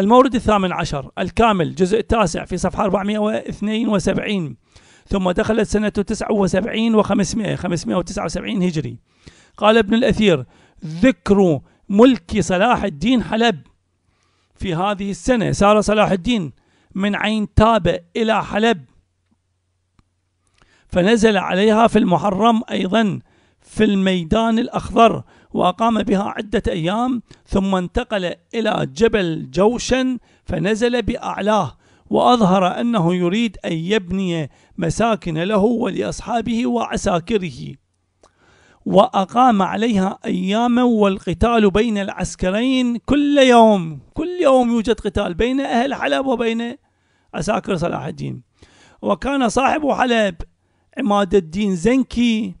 المورد الثامن عشر الكامل جزء التاسع في صفحة 472 ثم دخلت سنة 79 و500 579 هجري قال ابن الأثير ذكر ملك صلاح الدين حلب في هذه السنة سار صلاح الدين من عين تابع إلى حلب فنزل عليها في المحرم أيضا في الميدان الأخضر وأقام بها عدة أيام ثم انتقل إلى جبل جوشن فنزل بأعلاه وأظهر أنه يريد أن يبني مساكن له ولأصحابه وعساكره وأقام عليها أياما والقتال بين العسكرين كل يوم كل يوم يوجد قتال بين أهل حلب وبين عساكر صلاح الدين وكان صاحب حلب عماد الدين زنكي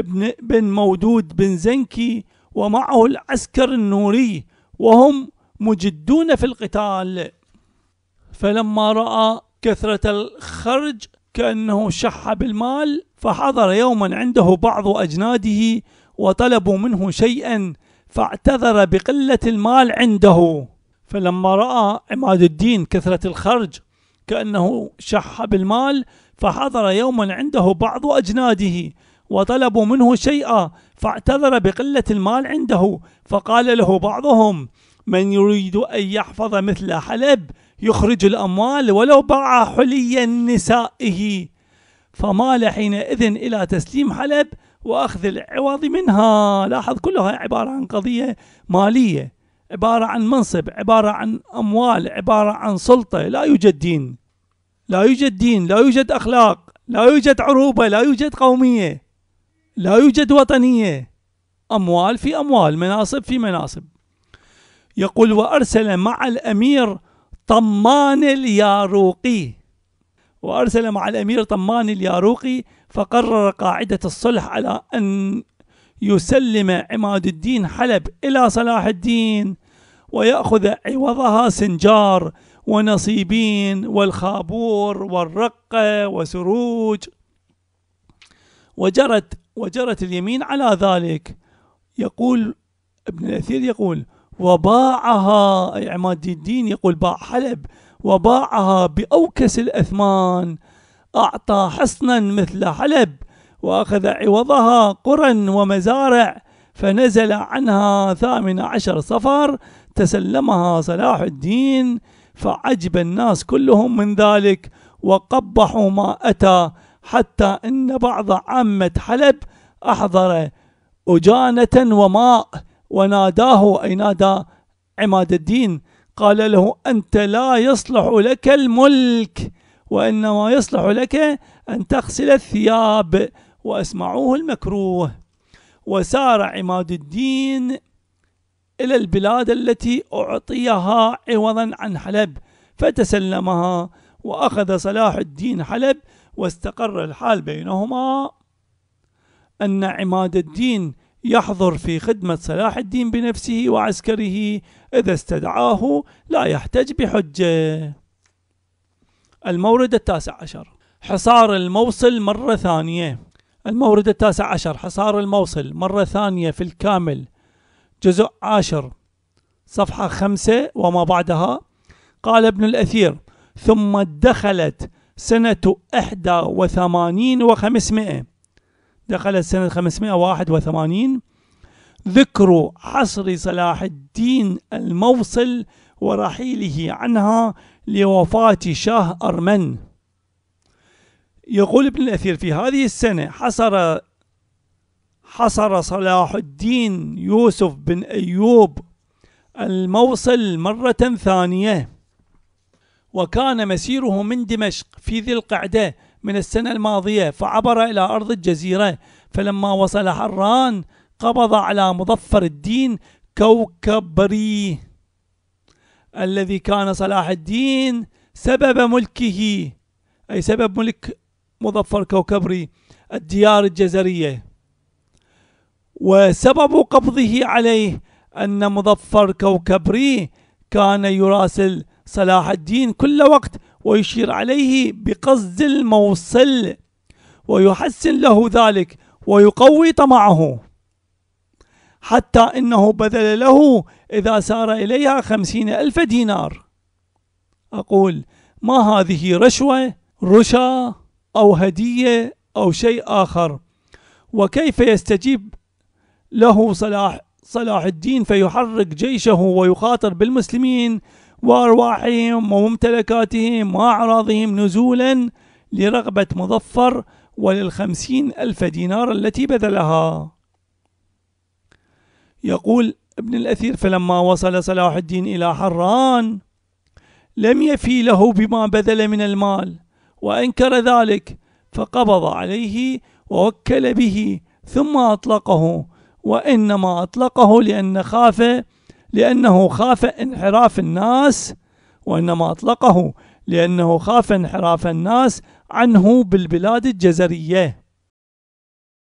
بن, بن مودود بن زنكي ومعه العسكر النوري وهم مجدون في القتال فلما رأى كثرة الخرج كأنه شح بالمال فحضر يوما عنده بعض أجناده وطلبوا منه شيئا فاعتذر بقلة المال عنده فلما رأى عماد الدين كثرة الخرج كأنه شح بالمال فحضر يوما عنده بعض أجناده وطلبوا منه شيئا فاعتذر بقلة المال عنده فقال له بعضهم من يريد أن يحفظ مثل حلب يخرج الأموال ولو باع حليا نسائه فمال حينئذ إلى تسليم حلب وأخذ العوض منها لاحظ كلها عبارة عن قضية مالية عبارة عن منصب عبارة عن أموال عبارة عن سلطة لا يوجد دين لا يوجد دين لا يوجد أخلاق لا يوجد عروبة لا يوجد قومية لا يوجد وطنية أموال في أموال مناصب في مناصب يقول وأرسل مع الأمير طمان الياروقي وأرسل مع الأمير طمان الياروقي فقرر قاعدة الصلح على أن يسلم عماد الدين حلب إلى صلاح الدين ويأخذ عوضها سنجار ونصيبين والخابور والرقة وسروج وجرت وجرت اليمين على ذلك يقول ابن الأثير يقول وباعها أي عماد الدين يقول باع حلب وباعها بأوكس الأثمان أعطى حصنا مثل حلب وأخذ عوضها قرى ومزارع فنزل عنها ثامن عشر صفر تسلمها صلاح الدين فعجب الناس كلهم من ذلك وقبحوا ما أتى حتى إن بعض عامة حلب أحضر أجانة وماء وناداه أي نادى عماد الدين قال له أنت لا يصلح لك الملك وإنما يصلح لك أن تغسل الثياب وأسمعوه المكروه وسار عماد الدين إلى البلاد التي أعطيها عوضا عن حلب فتسلمها وأخذ صلاح الدين حلب واستقر الحال بينهما أن عماد الدين يحضر في خدمة صلاح الدين بنفسه وعسكره إذا استدعاه لا يحتج بحجة. المورد التاسع عشر حصار الموصل مرة ثانية. المورد التاسع عشر حصار الموصل مرة ثانية في الكامل جزء عاشر صفحة خمسة وما بعدها قال ابن الأثير ثم دخلت سنة إحدى وثمانين وخمسمائة دخلت سنة خمسمائة واحد وثمانين ذكر عصر صلاح الدين الموصل ورحيله عنها لوفاة شاه أرمن يقول ابن الأثير في هذه السنة حصر حصر صلاح الدين يوسف بن أيوب الموصل مرة ثانية وكان مسيره من دمشق في ذي القعدة من السنة الماضية فعبر إلى أرض الجزيرة فلما وصل حران قبض على مظفر الدين كوكبري الذي كان صلاح الدين سبب ملكه أي سبب ملك مظفر كوكبري الديار الجزرية وسبب قبضه عليه أن مظفر كوكبري كان يراسل صلاح الدين كل وقت ويشير عليه بقصد الموصل ويحسن له ذلك ويقوي طمعه حتى إنه بذل له إذا سار إليها خمسين ألف دينار أقول ما هذه رشوة رشا أو هدية أو شيء آخر وكيف يستجيب له صلاح صلاح الدين فيحرك جيشه ويخاطر بالمسلمين وأرواحهم وممتلكاتهم وأعراضهم نزولا لرغبة مظفر وللخمسين ألف دينار التي بذلها يقول ابن الأثير فلما وصل صلاح الدين إلى حران لم يفي له بما بذل من المال وأنكر ذلك فقبض عليه ووكل به ثم أطلقه وإنما أطلقه لأن خاف لأنه خاف انحراف الناس وإنما أطلقه لأنه خاف انحراف الناس عنه بالبلاد الجزرية